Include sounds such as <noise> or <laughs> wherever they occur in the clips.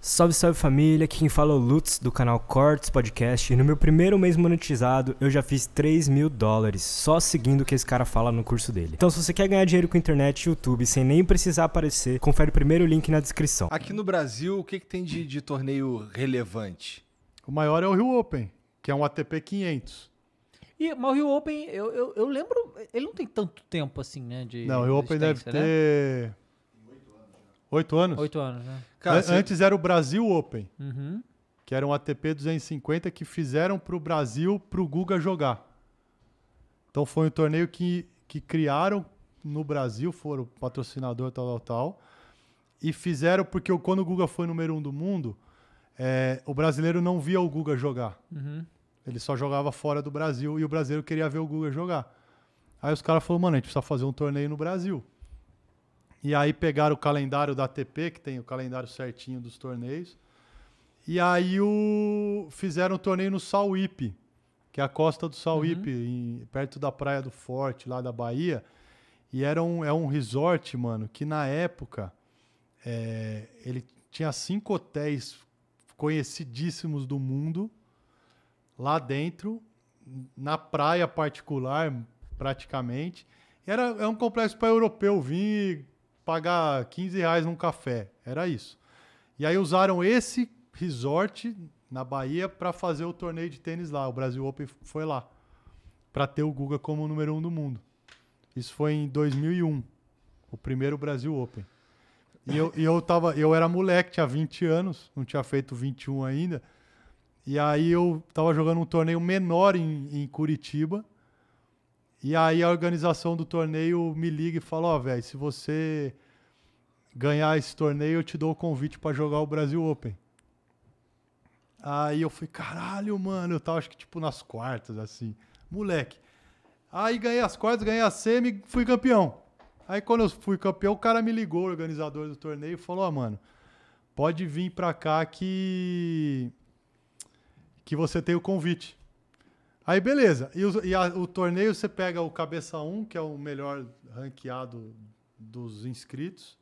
Salve, salve família, aqui quem fala é o Lutz do canal Cortes Podcast e no meu primeiro mês monetizado eu já fiz 3 mil dólares só seguindo o que esse cara fala no curso dele. Então se você quer ganhar dinheiro com internet e YouTube sem nem precisar aparecer, confere o primeiro link na descrição. Aqui no Brasil, o que, que tem de, de torneio relevante? O maior é o Rio Open, que é um ATP 500. E, mas o Rio Open, eu, eu, eu lembro, ele não tem tanto tempo assim, né? De Não, o Rio Open deve né? ter Oito anos? Oito anos, né? Cara, você... Antes era o Brasil Open, uhum. que era um ATP 250 que fizeram para o Brasil, para o Guga jogar. Então foi um torneio que, que criaram no Brasil, foram patrocinador tal, tal, tal. E fizeram porque quando o Guga foi número um do mundo, é, o brasileiro não via o Guga jogar. Uhum. Ele só jogava fora do Brasil e o brasileiro queria ver o Guga jogar. Aí os caras falaram, mano, a gente precisa fazer um torneio no Brasil. E aí pegaram o calendário da ATP, que tem o calendário certinho dos torneios. E aí o... fizeram o torneio no Sauípe, que é a costa do Sauípe, uhum. perto da Praia do Forte, lá da Bahia. E era um, é um resort, mano, que na época é, ele tinha cinco hotéis conhecidíssimos do mundo lá dentro, na praia particular, praticamente. Era, é um complexo para europeu vir, pagar 15 reais num café. Era isso. E aí usaram esse resort na Bahia para fazer o torneio de tênis lá. O Brasil Open foi lá. Para ter o Guga como o número um do mundo. Isso foi em 2001. O primeiro Brasil Open. E eu, e eu, tava, eu era moleque, tinha 20 anos, não tinha feito 21 ainda. E aí eu tava jogando um torneio menor em, em Curitiba. E aí a organização do torneio me liga e fala: Ó, oh, velho, se você ganhar esse torneio, eu te dou o convite para jogar o Brasil Open. Aí eu fui, caralho, mano, eu tava acho que tipo nas quartas, assim, moleque. Aí ganhei as quartas, ganhei a semi, fui campeão. Aí quando eu fui campeão, o cara me ligou, o organizador do torneio, e falou: Ó, oh, mano, pode vir pra cá que. que você tem o convite. Aí beleza. E, o, e a, o torneio você pega o cabeça 1, que é o melhor ranqueado dos inscritos.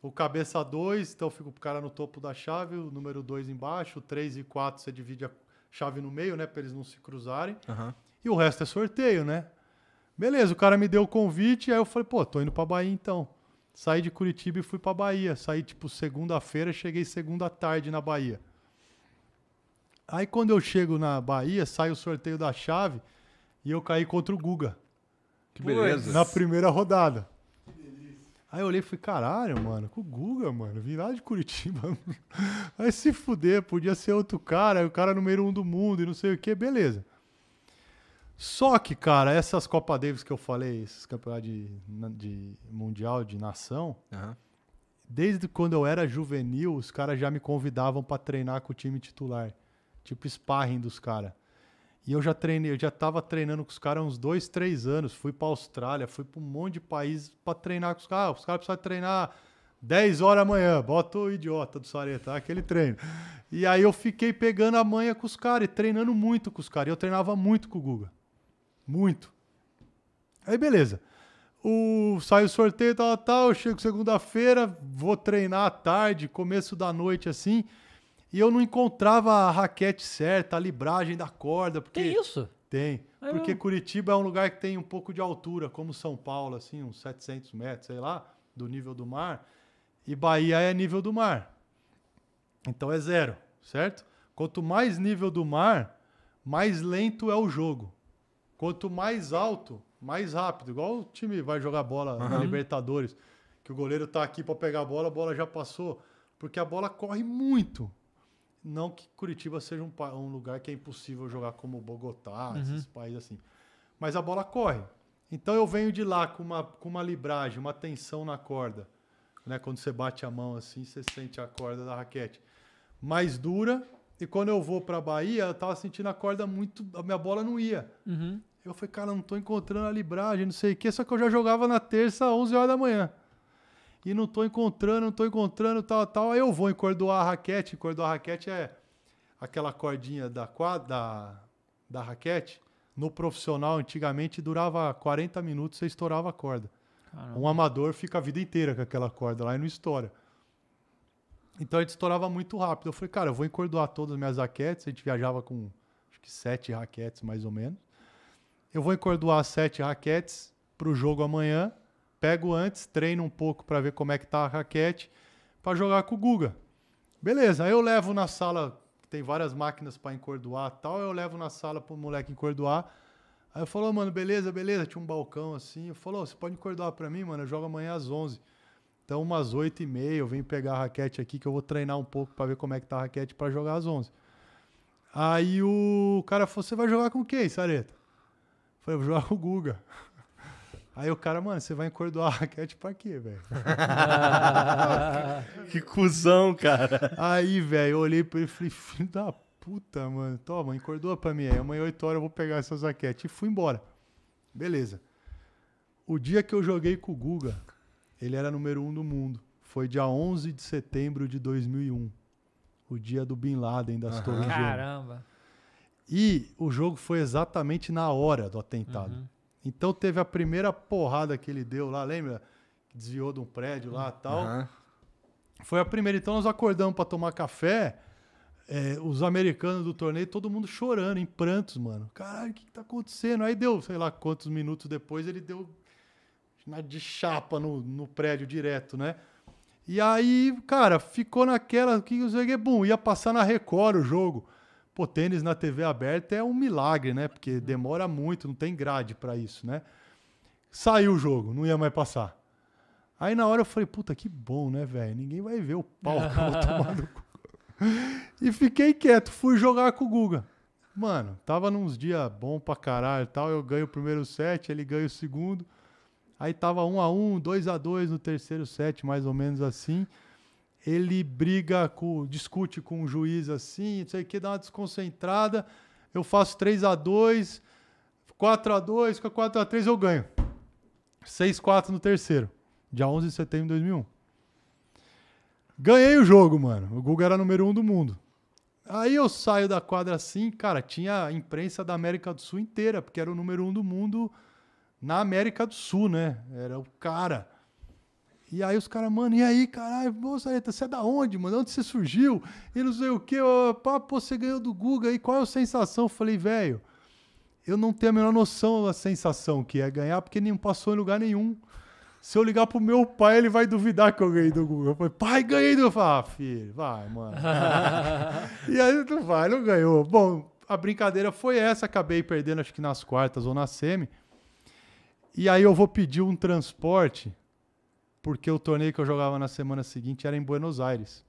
O cabeça 2, então fica o cara no topo da chave, o número 2 embaixo, o 3 e 4 você divide a chave no meio, né, para eles não se cruzarem. Uhum. E o resto é sorteio, né? Beleza, o cara me deu o convite, aí eu falei, pô, tô indo pra Bahia então. Saí de Curitiba e fui pra Bahia. Saí, tipo, segunda-feira, cheguei segunda tarde na Bahia. Aí quando eu chego na Bahia, sai o sorteio da chave e eu caí contra o Guga. Que beleza. Na primeira rodada. Aí eu olhei e falei, caralho, mano, com o Guga, mano, Virado de Curitiba. Aí <laughs> se fuder, podia ser outro cara, o cara número um do mundo e não sei o que, beleza. Só que, cara, essas Copa Davis que eu falei, esses campeonatos de, de mundial de nação, uhum. desde quando eu era juvenil, os caras já me convidavam para treinar com o time titular. Tipo sparring dos caras. E eu já treinei, eu já tava treinando com os caras uns dois, três anos. Fui pra Austrália, fui pra um monte de países pra treinar com os caras. Ah, os caras precisam treinar 10 horas amanhã, bota o idiota do Sareta, aquele treino. E aí eu fiquei pegando a manha com os caras e treinando muito com os caras. Eu treinava muito com o Guga. Muito. Aí beleza. O, sai o sorteio, tal, tal. Eu chego segunda-feira, vou treinar à tarde, começo da noite assim e eu não encontrava a raquete certa, a libragem da corda. Porque... Tem isso? Tem. É porque Curitiba é um lugar que tem um pouco de altura, como São Paulo, assim, uns 700 metros, sei lá, do nível do mar. E Bahia é nível do mar. Então é zero, certo? Quanto mais nível do mar, mais lento é o jogo. Quanto mais alto, mais rápido. Igual o time vai jogar bola uhum. na Libertadores, que o goleiro tá aqui para pegar a bola, a bola já passou, porque a bola corre muito. Não que Curitiba seja um, um lugar que é impossível jogar como Bogotá, uhum. esses países assim. Mas a bola corre. Então eu venho de lá com uma, com uma libragem, uma tensão na corda. Né? Quando você bate a mão assim, você sente a corda da raquete mais dura. E quando eu vou para Bahia, eu tava sentindo a corda muito. A minha bola não ia. Uhum. Eu falei, cara, não tô encontrando a libragem, não sei o quê. Só que eu já jogava na terça, 11 horas da manhã e não tô encontrando, não tô encontrando, tal, tal. Aí eu vou encordoar a raquete. Encordoar a raquete é aquela cordinha da, da, da raquete. No profissional, antigamente, durava 40 minutos, você estourava a corda. Caramba. Um amador fica a vida inteira com aquela corda lá e não estoura. Então a gente estourava muito rápido. Eu falei, cara, eu vou encordoar todas as minhas raquetes. A gente viajava com acho que sete raquetes mais ou menos. Eu vou encordoar sete raquetes para o jogo amanhã pego antes, treino um pouco para ver como é que tá a raquete, para jogar com o Guga. Beleza, aí eu levo na sala, tem várias máquinas para encordoar tal, eu levo na sala pro moleque encordoar. Aí eu falo, mano, beleza, beleza, tinha um balcão assim. Eu falo, oh, você pode encordoar para mim, mano, eu jogo amanhã às 11. Então, umas 8 e meia, eu venho pegar a raquete aqui, que eu vou treinar um pouco para ver como é que tá a raquete para jogar às 11. Aí o cara falou, você vai jogar com quem, Sareta? Eu falei, vou jogar com o Guga. Aí o cara, mano, você vai encordoar a raquete pra quê, velho? <laughs> que cuzão, cara. Aí, velho, eu olhei pra ele e falei, filho da puta, mano. Toma, encordoa pra mim aí. Amanhã 8 horas eu vou pegar essas raquetes. E fui embora. Beleza. O dia que eu joguei com o Guga, ele era número um do mundo. Foi dia 11 de setembro de 2001. O dia do Bin Laden das uhum. Torres Caramba. E o jogo foi exatamente na hora do atentado. Uhum. Então teve a primeira porrada que ele deu lá, lembra? Que desviou de um prédio lá tal. Uhum. Foi a primeira. Então nós acordamos para tomar café. É, os americanos do torneio, todo mundo chorando, em prantos, mano. Caralho, o que, que tá acontecendo? Aí deu, sei lá quantos minutos depois, ele deu de chapa no, no prédio direto, né? E aí, cara, ficou naquela que o Zeguebum ia passar na Record o jogo. Pô, tênis na TV aberta é um milagre, né? Porque demora muito, não tem grade para isso, né? Saiu o jogo, não ia mais passar. Aí na hora eu falei, puta, que bom, né, velho? Ninguém vai ver o pau que eu vou tomar no cu. <laughs> E fiquei quieto, fui jogar com o Guga. Mano, tava nos dias bom pra caralho e tal. Eu ganho o primeiro set, ele ganha o segundo. Aí tava 1 um a 1 um, 2 a 2 no terceiro set, mais ou menos assim ele briga, com, discute com o juiz assim, não sei o que, dá uma desconcentrada, eu faço 3 a 2 4 a 2 fica 4 a 3 eu ganho. 6 4 no terceiro, dia 11 de setembro de 2001. Ganhei o jogo, mano. O Guga era número 1 um do mundo. Aí eu saio da quadra assim, cara, tinha a imprensa da América do Sul inteira, porque era o número 1 um do mundo na América do Sul, né? Era o cara. E aí os caras, mano, e aí, caralho, Bolsareta, você é da onde, mano? Onde você surgiu? E não sei o quê, ó, pô, você ganhou do Guga aí, qual é a sensação? Eu falei, velho, eu não tenho a menor noção da sensação que é ganhar, porque não passou em lugar nenhum. Se eu ligar pro meu pai, ele vai duvidar que eu ganhei do Guga. Eu falei, pai, ganhei do. Eu falei, ah, filho, vai, mano. <laughs> e aí tu vai, não ganhou. Bom, a brincadeira foi essa, acabei perdendo, acho que nas quartas ou na semi. E aí eu vou pedir um transporte porque o torneio que eu jogava na semana seguinte era em Buenos Aires.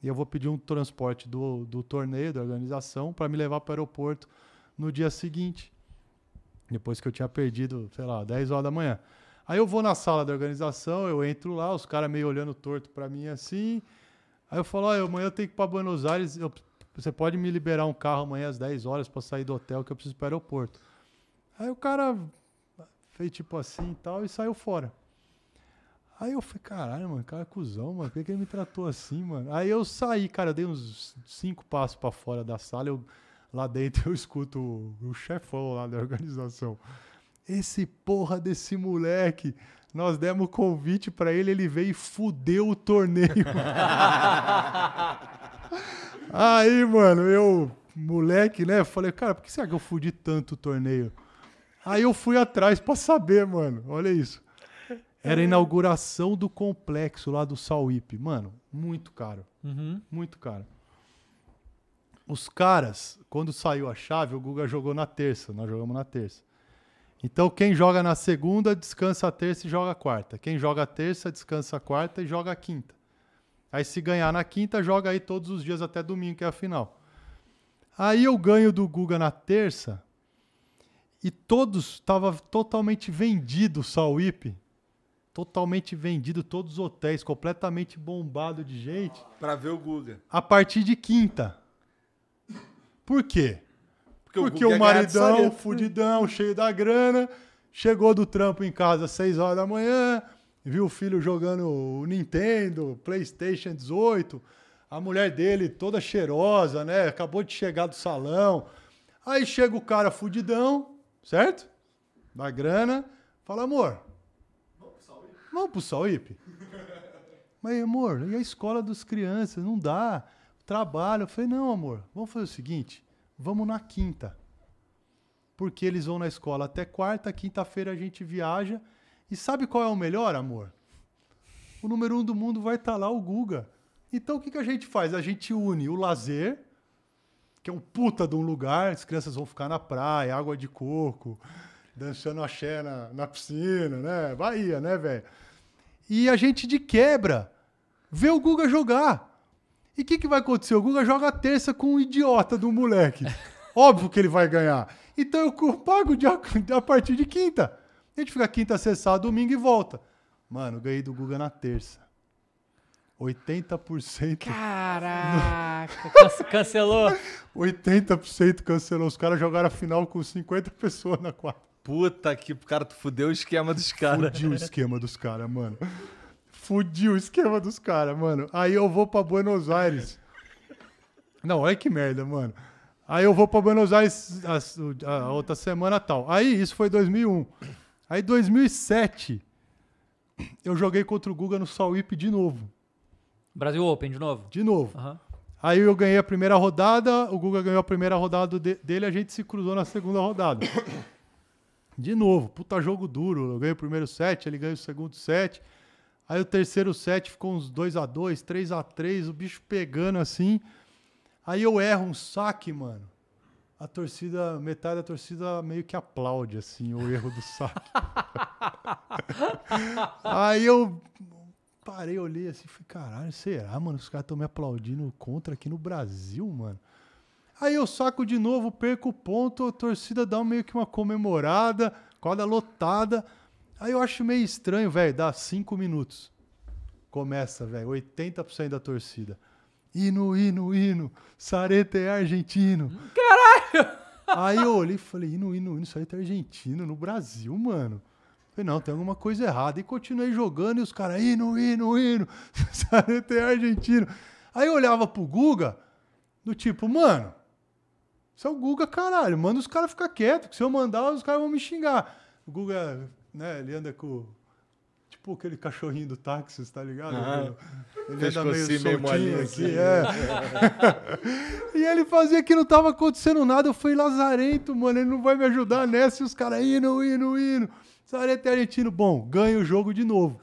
E eu vou pedir um transporte do, do torneio, da organização, para me levar para o aeroporto no dia seguinte. Depois que eu tinha perdido, sei lá, 10 horas da manhã. Aí eu vou na sala da organização, eu entro lá, os caras meio olhando torto para mim assim. Aí eu falo: Olha, amanhã eu tenho que ir para Buenos Aires, eu, você pode me liberar um carro amanhã às 10 horas para sair do hotel que eu preciso para o aeroporto. Aí o cara fez tipo assim e tal e saiu fora. Aí eu falei, caralho, mano, cara, cuzão, mano, por que, ele me tratou assim, mano? Aí eu saí, cara, eu dei uns cinco passos para fora da sala, eu, lá dentro <laughs> eu escuto o, o chefão lá da organização. Esse porra desse moleque, nós demos convite para ele, ele veio e fudeu o torneio. <laughs> Aí, mano, eu, moleque, né, falei, cara, por que será que eu fudi tanto o torneio? Aí eu fui atrás para saber, mano, olha isso. Era a inauguração do complexo lá do Salwip. Mano, muito caro. Uhum. Muito caro. Os caras, quando saiu a chave, o Guga jogou na terça. Nós jogamos na terça. Então, quem joga na segunda, descansa a terça e joga a quarta. Quem joga a terça, descansa a quarta e joga a quinta. Aí, se ganhar na quinta, joga aí todos os dias até domingo, que é a final. Aí eu ganho do Guga na terça e todos estavam totalmente vendidos o Sauípe totalmente vendido, todos os hotéis completamente bombado de gente. Para ver o Guga. A partir de quinta. Por quê? Porque, Porque o, o maridão, fudidão, cheio da grana, chegou do trampo em casa às 6 horas da manhã, viu o filho jogando o Nintendo, PlayStation 18, a mulher dele toda cheirosa, né? Acabou de chegar do salão. Aí chega o cara fudidão, certo? Da grana, fala, amor, Vamos pro sol, Ipe? Mas, amor, e a escola dos crianças? Não dá. Trabalho. Eu falei, não, amor, vamos fazer o seguinte: vamos na quinta. Porque eles vão na escola até quarta, quinta-feira a gente viaja. E sabe qual é o melhor, amor? O número um do mundo vai estar tá lá, o Guga. Então o que, que a gente faz? A gente une o lazer, que é um puta de um lugar, as crianças vão ficar na praia, água de coco, dançando axé na, na piscina, né? Bahia, né, velho? E a gente de quebra vê o Guga jogar. E o que, que vai acontecer? O Guga joga terça com o idiota do moleque. <laughs> Óbvio que ele vai ganhar. Então eu pago de, a partir de quinta. A gente fica quinta, sexta, domingo e volta. Mano, ganhei do Guga na terça. 80%. Caraca! <laughs> No... cancelou? 80% cancelou. Os caras jogaram a final com 50 pessoas na quarta. Puta que, cara, tu fudeu o esquema dos caras. Fudiu o esquema dos caras, mano. Fudiu o esquema dos caras, mano. Aí eu vou pra Buenos Aires. Não, olha que merda, mano. Aí eu vou pra Buenos Aires a, a outra semana tal. Aí, isso foi 2001. Aí, 2007, eu joguei contra o Guga no Solip de novo. Brasil Open de novo? De novo. Uhum. Aí eu ganhei a primeira rodada, o Guga ganhou a primeira rodada de, dele, a gente se cruzou na segunda rodada. De novo, puta jogo duro. Eu ganhei o primeiro set, ele ganha o segundo set. Aí o terceiro set ficou uns 2 a 2 3 a 3 o bicho pegando assim. Aí eu erro um saque, mano. A torcida, metade da torcida meio que aplaude, assim, o erro do saque. <laughs> Aí eu parei, olhei assim, falei, caralho, será, mano? Os caras estão me aplaudindo contra aqui no Brasil, mano. Aí eu saco de novo, perco o ponto, a torcida dá meio que uma comemorada, quadra lotada. Aí eu acho meio estranho, velho, dá cinco minutos. Começa, velho, 80% da torcida. Hino, hino, hino, Sarete é argentino. Caralho! Aí eu olhei e falei, hino, hino, hino, Sarete é argentino no Brasil, mano. Falei, não, tem alguma coisa errada. E continuei jogando e os caras, hino, hino, hino, <laughs> Sarete é argentino. Aí eu olhava pro Guga, do tipo, mano, isso é o Guga, caralho. Manda os caras ficar quietos, que se eu mandar, os caras vão me xingar. O Guga, né, ele anda com. Tipo aquele cachorrinho do táxi, tá ligado? Ah, ele anda meio assim, soltinho assim, aqui, é. é. <laughs> e ele fazia que não tava acontecendo nada. Eu fui lazarento, mano, ele não vai me ajudar nessa. E os caras indo, indo, indo. Lazarento argentino. Bom, ganha o jogo de novo.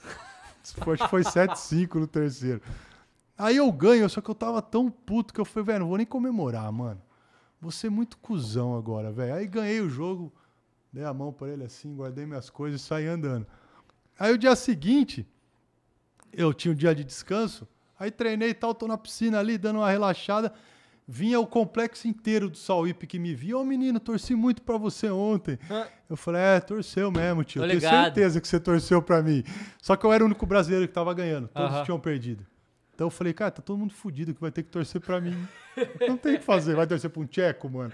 Acho que foi 7-5 no terceiro. Aí eu ganho, só que eu tava tão puto que eu falei, velho, não vou nem comemorar, mano. Você é muito cuzão agora, velho. Aí ganhei o jogo, dei a mão para ele assim, guardei minhas coisas e saí andando. Aí o dia seguinte, eu tinha um dia de descanso, aí treinei e tal, tô na piscina ali, dando uma relaxada. Vinha o complexo inteiro do Sauípe que me via. Ô, menino, torci muito para você ontem. Ah. Eu falei, é, torceu mesmo, tio. Tô eu ligado. tenho certeza que você torceu para mim. Só que eu era o único brasileiro que tava ganhando. Todos uh -huh. tinham perdido. Então eu falei, cara, tá todo mundo fudido que vai ter que torcer pra mim. <laughs> Não tem o que fazer, vai torcer pra um tcheco, mano.